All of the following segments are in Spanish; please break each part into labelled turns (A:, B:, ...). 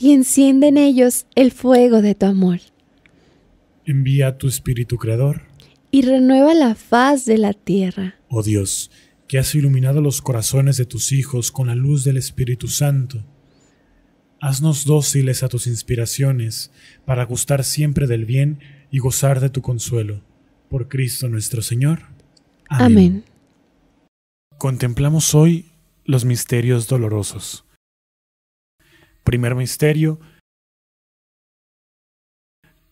A: y enciende en ellos el fuego de tu amor.
B: Envía a tu Espíritu Creador.
A: Y renueva la faz de la tierra.
B: Oh Dios, que has iluminado los corazones de tus hijos con la luz del Espíritu Santo. Haznos dóciles a tus inspiraciones, para gustar siempre del bien y gozar de tu consuelo. Por Cristo nuestro Señor. Amén. Amén. Contemplamos hoy los misterios dolorosos. Primer misterio.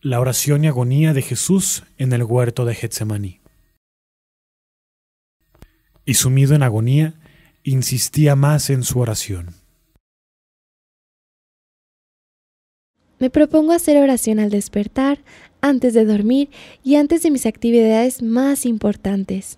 B: La oración y agonía de Jesús en el huerto de Getsemaní. Y sumido en agonía, insistía más en su oración.
A: Me propongo hacer oración al despertar, antes de dormir y antes de mis actividades más importantes.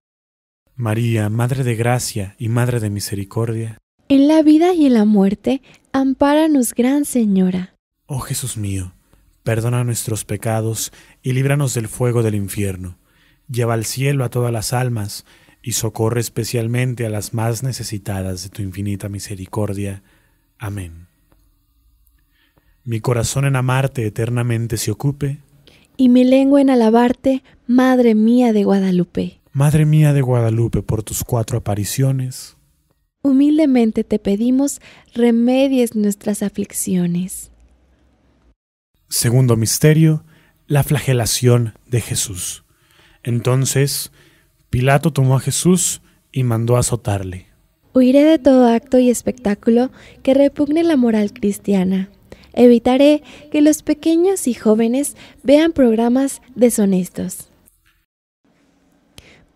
B: María, Madre de Gracia y Madre de Misericordia,
A: en la vida y en la muerte, ampáranos, Gran Señora.
B: Oh Jesús mío, perdona nuestros pecados y líbranos del fuego del infierno. Lleva al cielo a todas las almas y socorre especialmente a las más necesitadas de tu infinita misericordia. Amén. Mi corazón en amarte eternamente se ocupe.
A: Y mi lengua en alabarte, Madre mía de Guadalupe.
B: Madre mía de Guadalupe, por tus cuatro apariciones,
A: humildemente te pedimos remedies nuestras aflicciones.
B: Segundo misterio, la flagelación de Jesús. Entonces, Pilato tomó a Jesús y mandó azotarle.
A: Huiré de todo acto y espectáculo que repugne la moral cristiana. Evitaré que los pequeños y jóvenes vean programas deshonestos.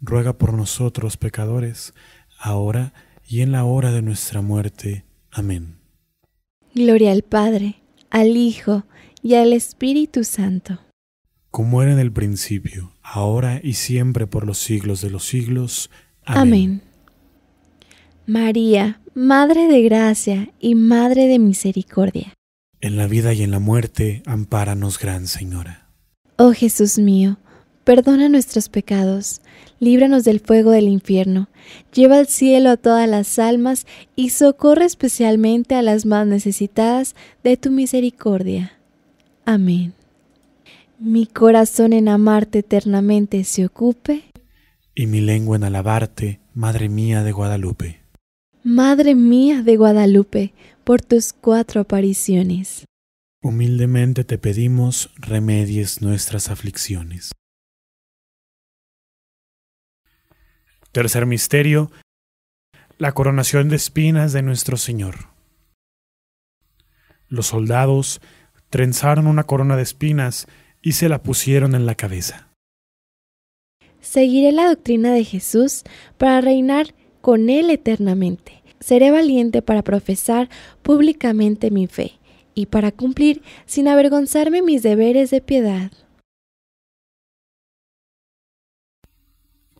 B: ruega por nosotros pecadores, ahora y en la hora de nuestra muerte. Amén.
A: Gloria al Padre, al Hijo y al Espíritu Santo.
B: Como era en el principio, ahora y siempre por los siglos de los siglos. Amén.
A: María, Madre de Gracia y Madre de Misericordia.
B: En la vida y en la muerte, ampáranos, Gran Señora.
A: Oh Jesús mío, perdona nuestros pecados líbranos del fuego del infierno, lleva al cielo a todas las almas y socorre especialmente a las más necesitadas de tu misericordia. Amén. Mi corazón en amarte eternamente se ocupe,
B: y mi lengua en alabarte, Madre mía de Guadalupe.
A: Madre mía de Guadalupe, por tus cuatro apariciones.
B: Humildemente te pedimos remedies nuestras aflicciones. Tercer misterio, la coronación de espinas de nuestro Señor. Los soldados trenzaron una corona de espinas y se la pusieron en la cabeza.
A: Seguiré la doctrina de Jesús para reinar con Él eternamente. Seré valiente para profesar públicamente mi fe y para cumplir sin avergonzarme mis deberes de piedad.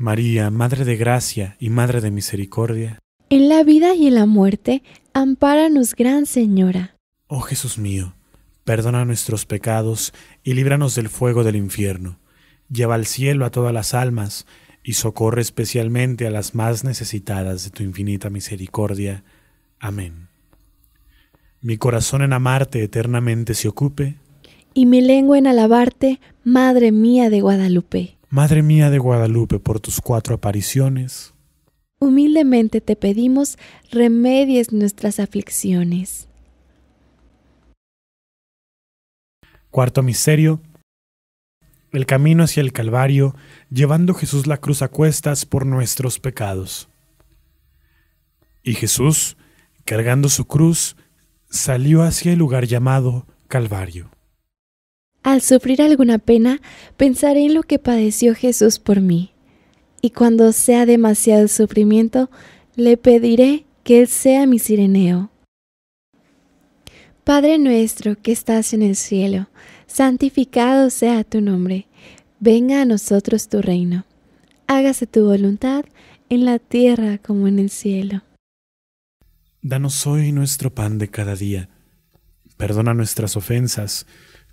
B: María, Madre de Gracia y Madre de Misericordia,
A: en la vida y en la muerte, ampáranos, Gran Señora.
B: Oh Jesús mío, perdona nuestros pecados y líbranos del fuego del infierno. Lleva al cielo a todas las almas y socorre especialmente a las más necesitadas de tu infinita misericordia. Amén. Mi corazón en amarte eternamente se ocupe.
A: Y mi lengua en alabarte, Madre mía de Guadalupe.
B: Madre mía de Guadalupe, por tus cuatro apariciones,
A: humildemente te pedimos remedies nuestras aflicciones.
B: Cuarto misterio. El camino hacia el Calvario, llevando Jesús la cruz a cuestas por nuestros pecados. Y Jesús, cargando su cruz, salió hacia el lugar llamado Calvario.
A: Al sufrir alguna pena, pensaré en lo que padeció Jesús por mí. Y cuando sea demasiado sufrimiento, le pediré que Él sea mi sireneo. Padre nuestro que estás en el cielo, santificado sea tu nombre, venga a nosotros tu reino, hágase tu voluntad en la tierra como en el cielo.
B: Danos hoy nuestro pan de cada día, perdona nuestras ofensas,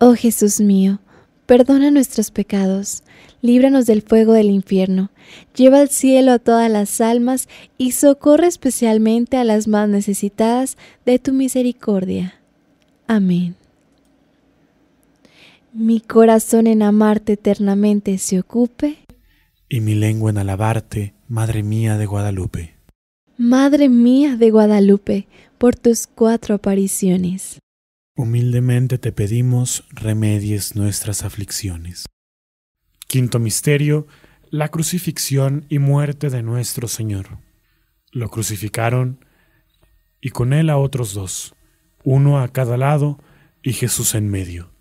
A: Oh Jesús mío, perdona nuestros pecados, líbranos del fuego del infierno, lleva al cielo a todas las almas y socorre especialmente a las más necesitadas de tu misericordia. Amén. Mi corazón en amarte eternamente se ocupe,
B: y mi lengua en alabarte, Madre mía de Guadalupe.
A: Madre mía de Guadalupe, por tus cuatro apariciones.
B: Humildemente te pedimos remedies nuestras aflicciones. Quinto misterio, la crucifixión y muerte de nuestro Señor. Lo crucificaron y con él a otros dos, uno a cada lado y Jesús en medio.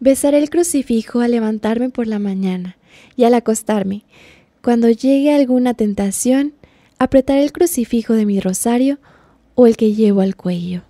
A: Besaré el crucifijo al levantarme por la mañana y al acostarme. Cuando llegue alguna tentación, apretaré el crucifijo de mi rosario o el que llevo al cuello.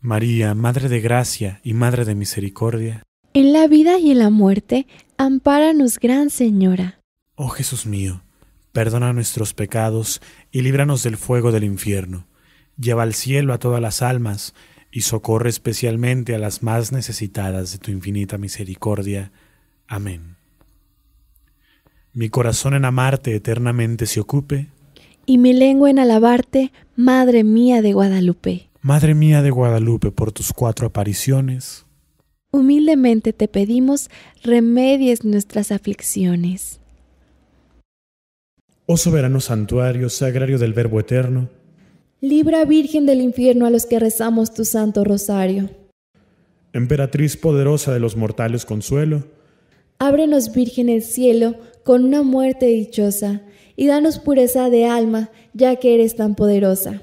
B: María, Madre de Gracia y Madre de Misericordia,
A: en la vida y en la muerte, ampáranos, Gran Señora.
B: Oh Jesús mío, perdona nuestros pecados y líbranos del fuego del infierno. Lleva al cielo a todas las almas y socorre especialmente a las más necesitadas de tu infinita misericordia. Amén. Mi corazón en amarte eternamente se ocupe,
A: y mi lengua en alabarte, Madre mía de Guadalupe.
B: Madre mía de Guadalupe, por tus cuatro apariciones,
A: humildemente te pedimos remedies nuestras aflicciones.
B: Oh soberano santuario, sagrario del Verbo Eterno,
A: libra Virgen del infierno a los que rezamos tu santo rosario.
B: Emperatriz poderosa de los mortales consuelo,
A: ábrenos Virgen el cielo con una muerte dichosa y danos pureza de alma, ya que eres tan poderosa.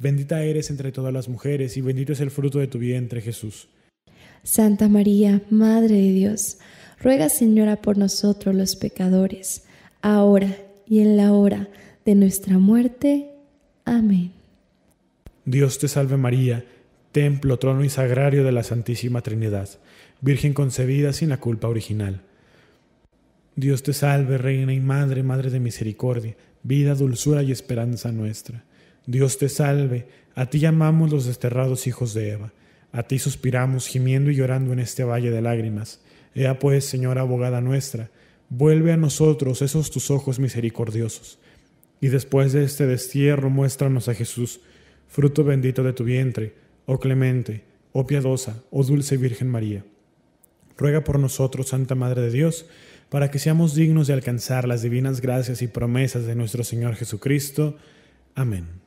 B: Bendita eres entre todas las mujeres y bendito es el fruto de tu vientre, Jesús.
A: Santa María, Madre de Dios, ruega, Señora, por nosotros los pecadores, ahora y en la hora de nuestra muerte. Amén.
B: Dios te salve María, templo, trono y sagrario de la Santísima Trinidad, Virgen concebida sin la culpa original. Dios te salve, Reina y Madre, Madre de Misericordia, vida, dulzura y esperanza nuestra. Dios te salve, a ti llamamos los desterrados hijos de Eva, a ti suspiramos gimiendo y llorando en este valle de lágrimas. Ea pues, Señora abogada nuestra, vuelve a nosotros esos tus ojos misericordiosos. Y después de este destierro muéstranos a Jesús, fruto bendito de tu vientre, oh clemente, oh piadosa, oh dulce Virgen María. Ruega por nosotros, Santa Madre de Dios, para que seamos dignos de alcanzar las divinas gracias y promesas de nuestro Señor Jesucristo. Amén.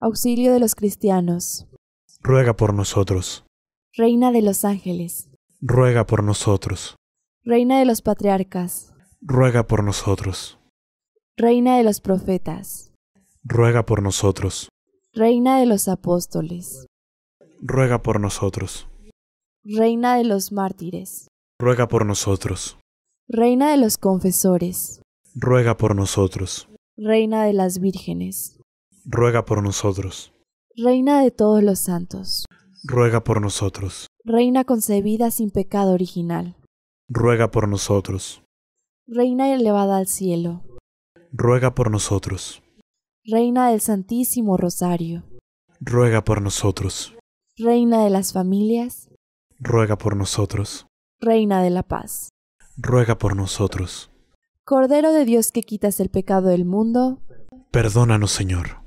A: Auxilio de los cristianos.
B: Ruega por nosotros.
A: Reina de los ángeles.
B: Ruega por nosotros.
A: Reina de los patriarcas.
B: Ruega por nosotros.
A: Reina de los profetas.
B: Ruega por nosotros.
A: Reina de los apóstoles.
B: Ruega por nosotros.
A: Reina de los mártires.
B: Ruega por nosotros.
A: Reina de los confesores.
B: Ruega por nosotros.
A: Reina de las vírgenes
B: ruega por nosotros.
A: Reina de todos los santos,
B: ruega por nosotros.
A: Reina concebida sin pecado original,
B: ruega por nosotros.
A: Reina elevada al cielo,
B: ruega por nosotros.
A: Reina del Santísimo Rosario,
B: ruega por nosotros.
A: Reina de las familias,
B: ruega por nosotros.
A: Reina de la paz,
B: ruega por nosotros.
A: Cordero de Dios que quitas el pecado del mundo,
B: perdónanos Señor.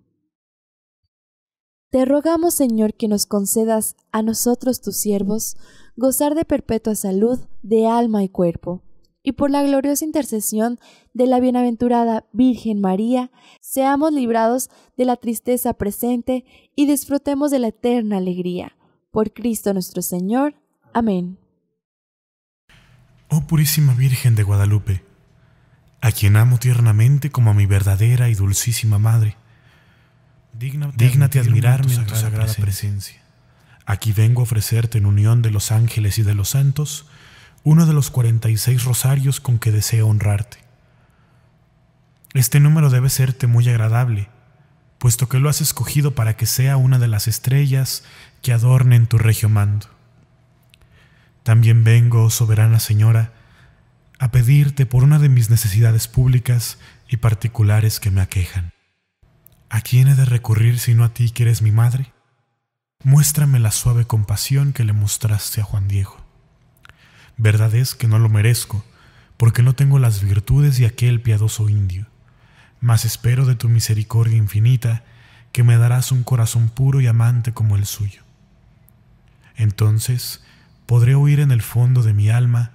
A: Te rogamos, Señor, que nos concedas a nosotros, tus siervos, gozar de perpetua salud de alma y cuerpo. Y por la gloriosa intercesión de la bienaventurada Virgen María, seamos librados de la tristeza presente y disfrutemos de la eterna alegría. Por Cristo nuestro Señor. Amén.
B: Oh Purísima Virgen de Guadalupe, a quien amo tiernamente como a mi verdadera y dulcísima Madre, dígnate, admirarme en tu sagrada, presencia. Aquí vengo a ofrecerte en unión de los ángeles y de los santos uno de los 46 rosarios con que deseo honrarte. Este número debe serte muy agradable, puesto que lo has escogido para que sea una de las estrellas que adornen tu regio mando. También vengo, oh soberana señora, a pedirte por una de mis necesidades públicas y particulares que me aquejan. ¿A quién he de recurrir sino a ti que eres mi madre? Muéstrame la suave compasión que le mostraste a Juan Diego. Verdad es que no lo merezco, porque no tengo las virtudes de aquel piadoso indio, mas espero de tu misericordia infinita que me darás un corazón puro y amante como el suyo. Entonces podré oír en el fondo de mi alma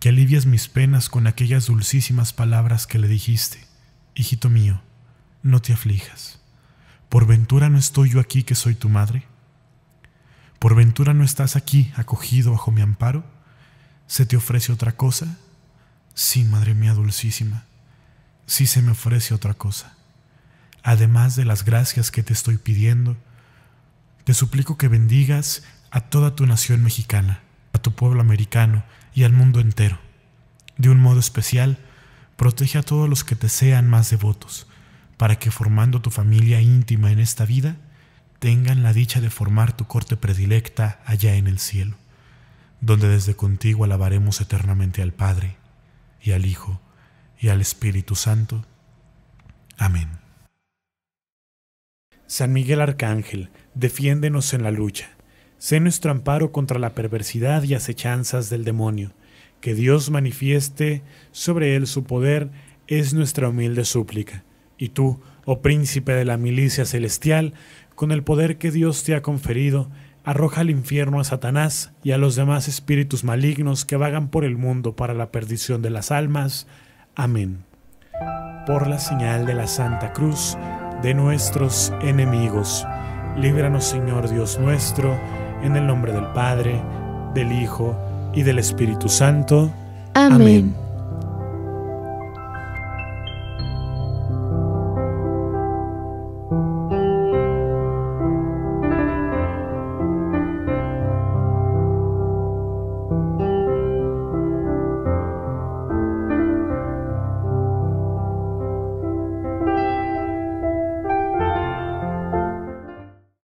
B: que alivias mis penas con aquellas dulcísimas palabras que le dijiste, Hijito mío, no te aflijas. ¿Por ventura no estoy yo aquí que soy tu madre? ¿Por ventura no estás aquí acogido bajo mi amparo? ¿Se te ofrece otra cosa? Sí, madre mía dulcísima, sí se me ofrece otra cosa. Además de las gracias que te estoy pidiendo, te suplico que bendigas a toda tu nación mexicana, a tu pueblo americano y al mundo entero. De un modo especial, protege a todos los que te sean más devotos, para que formando tu familia íntima en esta vida, tengan la dicha de formar tu corte predilecta allá en el cielo, donde desde contigo alabaremos eternamente al Padre, y al Hijo, y al Espíritu Santo. Amén. San Miguel Arcángel, defiéndenos en la lucha. Sé nuestro amparo contra la perversidad y acechanzas del demonio. Que Dios manifieste sobre él su poder es nuestra humilde súplica y tú, oh príncipe de la milicia celestial, con el poder que Dios te ha conferido, arroja al infierno a Satanás y a los demás espíritus malignos que vagan por el mundo para la perdición de las almas. Amén. Por la señal de la Santa Cruz de nuestros enemigos, líbranos Señor Dios nuestro, en el nombre del Padre, del Hijo y del Espíritu Santo. Amén.